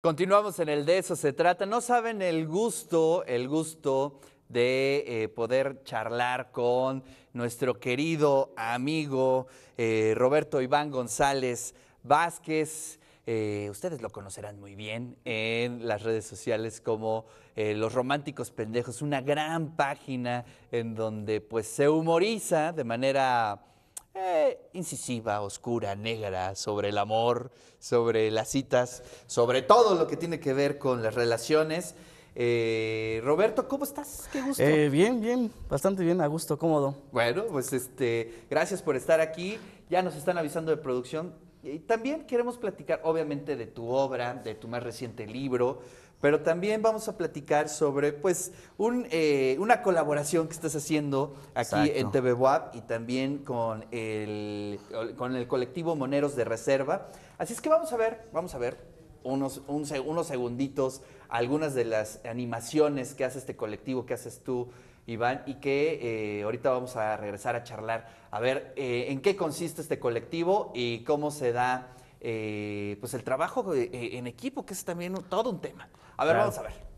Continuamos en el de eso se trata. No saben el gusto, el gusto de eh, poder charlar con nuestro querido amigo eh, Roberto Iván González Vázquez. Eh, ustedes lo conocerán muy bien en las redes sociales como Los Románticos Pendejos, una gran página en donde pues se humoriza de manera eh, incisiva, oscura, negra, sobre el amor, sobre las citas, sobre todo lo que tiene que ver con las relaciones. Eh, Roberto, ¿cómo estás? Qué gusto. Eh, bien, bien, bastante bien, a gusto, cómodo. Bueno, pues este, gracias por estar aquí. Ya nos están avisando de producción. Y también queremos platicar, obviamente, de tu obra, de tu más reciente libro, pero también vamos a platicar sobre pues eh, una colaboración que estás haciendo aquí en TV y también con el, con el colectivo Moneros de Reserva. Así es que vamos a ver, vamos a ver unos, unos segunditos algunas de las animaciones que hace este colectivo, que haces tú. Iván, y que eh, ahorita vamos a regresar a charlar, a ver eh, en qué consiste este colectivo y cómo se da eh, pues el trabajo eh, en equipo, que es también todo un tema. A ver, vamos a ver.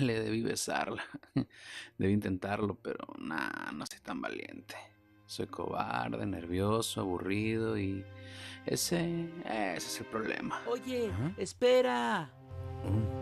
Le debí besarla. Debí intentarlo, pero nada, no soy tan valiente. Soy cobarde, nervioso, aburrido y ese, ese es el problema. Oye, espera. Mm.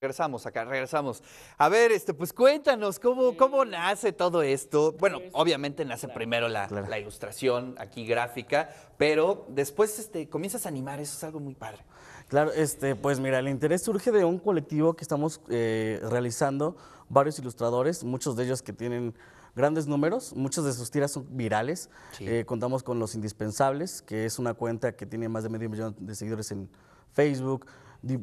Regresamos acá, regresamos. A ver, este, pues cuéntanos, ¿cómo, cómo nace todo esto? Bueno, pues, obviamente nace primero la, ilustración aquí gráfica, pero después este, comienzas a animar, eso es algo muy padre. Claro, este, pues mira, el interés surge de un colectivo que estamos eh, realizando, varios ilustradores, muchos de ellos que tienen grandes números, muchos de sus tiras son virales. Eh, contamos con Los Indispensables, que es una cuenta que tiene más de medio millón de seguidores en Facebook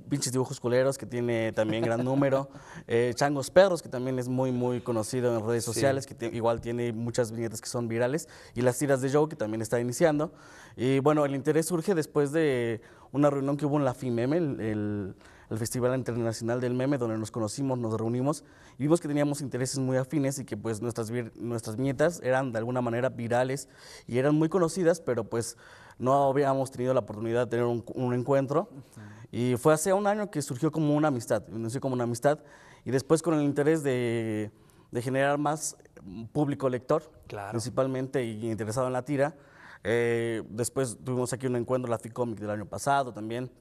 pinches dibujos culeros, que tiene también gran número. Eh, Changos Perros, que también es muy, muy conocido en redes sociales, que igual tiene muchas viñetas que son virales. Y las tiras de Joe, que también está iniciando. Y bueno, el interés surge después de una reunión que hubo en la FIMEME, el, el Festival Internacional del Meme, donde nos conocimos, nos reunimos y vimos que teníamos intereses muy afines y que pues nuestras, nuestras viñetas eran de alguna manera virales y eran muy conocidas, pero pues no habíamos tenido la oportunidad de tener un, encuentro. Y fue hace un año que surgió como una amistad, como una amistad y después con el interés de, de generar más público lector, principalmente y interesado en la tira. Eh, después tuvimos aquí un encuentro, la FICOMIC del año pasado también.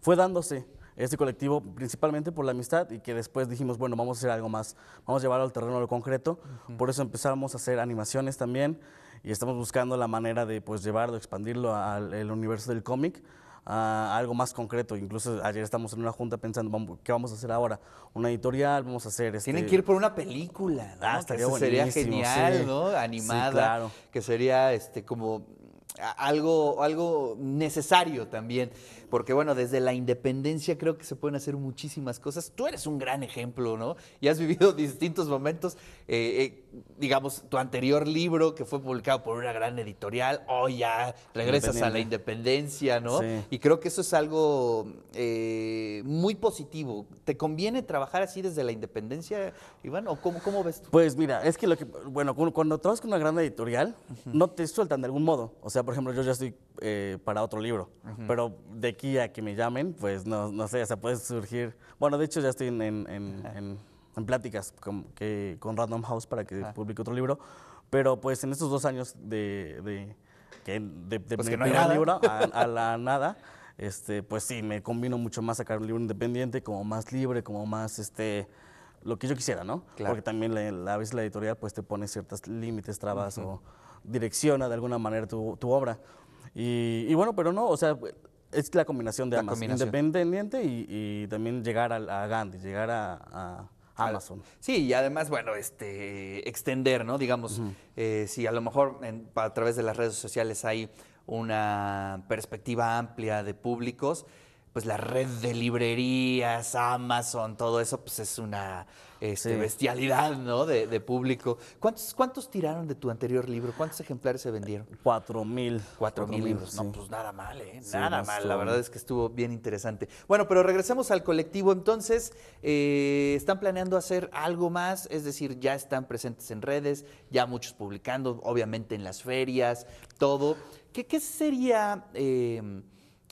Fue dándose este colectivo principalmente por la amistad y que después dijimos, bueno, vamos a hacer algo más, vamos a llevarlo al terreno lo concreto. Por eso empezamos a hacer animaciones también y estamos buscando la manera de pues, llevarlo, expandirlo al universo del cómic algo más concreto. Incluso ayer estamos en una junta pensando, vamos, ¿qué vamos a hacer ahora? Una editorial, vamos a hacer... Este... Tienen que ir por una película, ¿no? Ah, sería genial, ¿no? Animada, que sería este como algo, algo necesario también porque bueno, desde la independencia creo que se pueden hacer muchísimas cosas. Tú eres un gran ejemplo, ¿no? Y has vivido distintos momentos, eh, eh, digamos, tu anterior libro que fue publicado por una gran editorial, hoy ya regresas a la independencia, ¿no? Y creo que eso es algo eh, muy positivo. ¿Te conviene trabajar así desde la independencia, Iván? ¿O cómo, ves tú? Pues mira, es que lo que, bueno, cuando trabajas con una gran editorial, no te sueltan de algún modo. O sea, por ejemplo, yo ya estoy eh, para otro libro. Pero de aquí a que me llamen, pues no, sé, o sea, puede surgir. Bueno, de hecho ya estoy en, pláticas con, que, con Random House para que publique otro libro. Pero pues en estos dos años de, de, que, de, de pues libro a, la nada, este, pues sí, me combino mucho más sacar un libro independiente, como más libre, como más este lo que yo quisiera, ¿no? Porque también la, la, la editorial pues te pone ciertos límites, trabas o direcciona de alguna manera tu, tu obra. Y, bueno, pero no, o sea, es la combinación de Amazon independiente y, también llegar a, Gandhi, llegar a, Amazon. Sí, y además, bueno, este, extender, ¿no? Digamos, eh, si a lo mejor a través de las redes sociales hay una perspectiva amplia de públicos, pues la red de librerías, Amazon, todo eso, pues es una este, bestialidad, ¿no? De, público. ¿Cuántos, ¿Cuántos tiraron de tu anterior libro? ¿Cuántos ejemplares se vendieron? Cuatro mil. Cuatro, mil libros. No, pues nada mal, ¿eh? nada mal. La verdad es que estuvo bien interesante. Bueno, pero regresemos al colectivo. Entonces, eh, ¿están planeando hacer algo más? Es decir, ya están presentes en redes, ya muchos publicando, obviamente en las ferias, todo. ¿Qué, sería... Eh,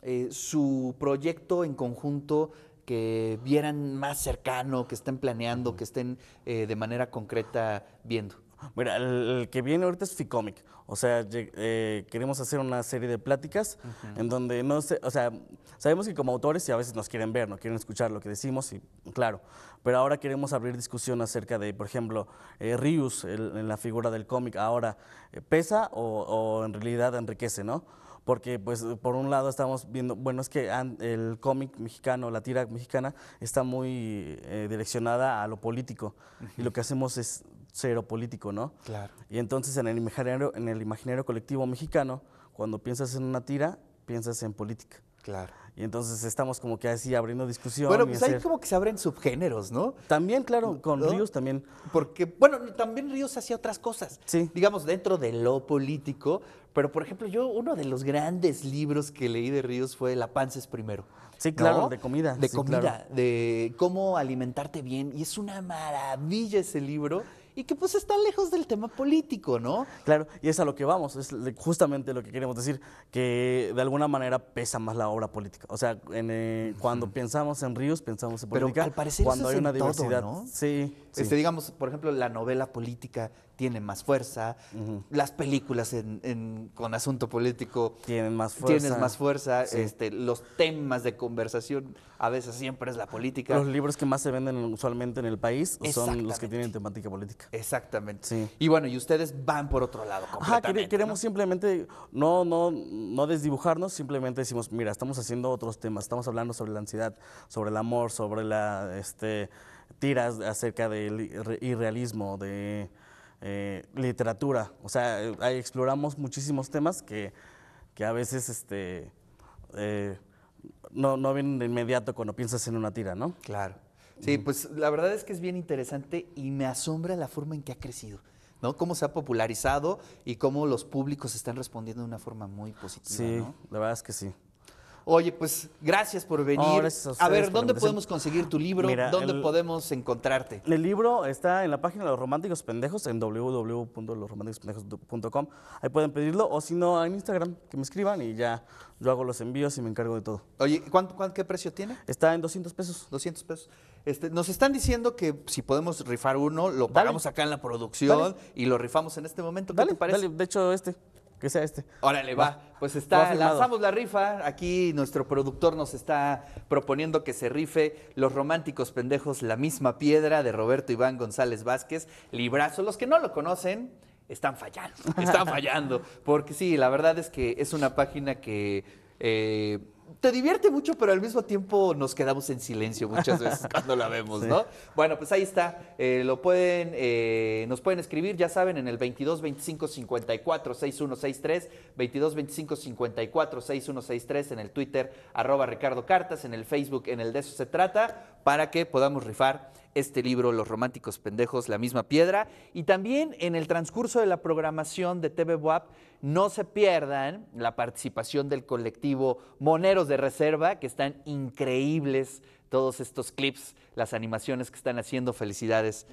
eh, su proyecto en conjunto que vieran más cercano, que estén planeando, que estén eh, de manera concreta viendo? Mira, el, que viene ahorita es Ficomic. O sea, eh, queremos hacer una serie de pláticas en donde no sé, o sea, sabemos que como autores y a veces nos quieren ver, no quieren escuchar lo que decimos, y claro. Pero ahora queremos abrir discusión acerca de, por ejemplo, Rius en la figura del cómic ahora, ¿pesa o, en realidad enriquece, no? porque pues por un lado estamos viendo, bueno, es que el cómic mexicano, la tira mexicana está muy eh, direccionada a lo político y lo que hacemos es cero político, ¿no? Claro. Y entonces en el imaginario, en el imaginario colectivo mexicano, cuando piensas en una tira, piensas en política. Claro. Y entonces estamos como que así abriendo discusión. Bueno, pues ahí como que se abren subgéneros, ¿no? También, claro, con Ríos también. Porque, bueno, también Ríos hacía otras cosas. Sí. Digamos, dentro de lo político. Pero, por ejemplo, yo, uno de los grandes libros que leí de Ríos fue La panza es primero. Sí, claro, de comida. De comida, de cómo alimentarte bien. Y es una maravilla ese libro y que pues está lejos del tema político, ¿no? Claro, y es a lo que vamos, es justamente lo que queremos decir, que de alguna manera pesa más la obra política. O sea, en, eh, cuando pensamos en ríos, pensamos en política. Pero al parecer cuando hay es una diversidad, sí. Este, digamos, por ejemplo, la novela política tiene más fuerza, las películas en, con asunto político tienen más fuerza, tienes más fuerza este, los temas de conversación a veces siempre es la política. Los libros que más se venden usualmente en el país son los que tienen temática política. Exactamente. Sí. Y bueno, y ustedes van por otro lado. Completamente, queremos simplemente no, no, no desdibujarnos, simplemente decimos, mira, estamos haciendo otros temas, estamos hablando sobre la ansiedad, sobre el amor, sobre la... Este, tiras acerca del irrealismo, de eh, literatura. O sea, eh, ahí exploramos muchísimos temas que, a veces este, eh, no, no vienen de inmediato cuando piensas en una tira, ¿no? Claro. Sí, pues la verdad es que es bien interesante y me asombra la forma en que ha crecido. ¿no? Cómo se ha popularizado y cómo los públicos están respondiendo de una forma muy positiva. Sí, ¿no? la verdad es que sí. Oye, pues gracias por venir. a, ver, ¿dónde podemos conseguir tu libro? ¿Dónde podemos encontrarte? El libro está en la página de Los Románticos Pendejos, en www.losromanticospendejos.com. Ahí pueden pedirlo, o si no, en Instagram, que me escriban y ya yo hago los envíos y me encargo de todo. Oye, ¿cuánto, qué precio tiene? Está en 200 pesos. 200 pesos. Este, nos están diciendo que si podemos rifar uno, lo pagamos acá en la producción y lo rifamos en este momento. ¿Qué parece? de hecho, este. Que sea este. Órale, va. Pues está, lanzamos la rifa. Aquí nuestro productor nos está proponiendo que se rife Los Románticos Pendejos, La misma piedra de Roberto Iván González Vázquez. Librazo. Los que no lo conocen, están fallando. Están fallando. Porque sí, la verdad es que es una página que. Eh, te divierte mucho, pero al mismo tiempo nos quedamos en silencio muchas veces cuando la vemos, ¿no? Bueno, pues ahí está. Eh, lo pueden, eh, nos pueden escribir, ya saben, en el 22 25 54 6163, 22 25 54 6163, en el Twitter, arroba Ricardo Cartas, en el Facebook, en el de eso se trata, para que podamos rifar este libro, Los Románticos Pendejos, La misma piedra. Y también en el transcurso de la programación de TV WAP, no se pierdan la participación del colectivo Moneros de Reserva, que están increíbles todos estos clips, las animaciones que están haciendo. Felicidades,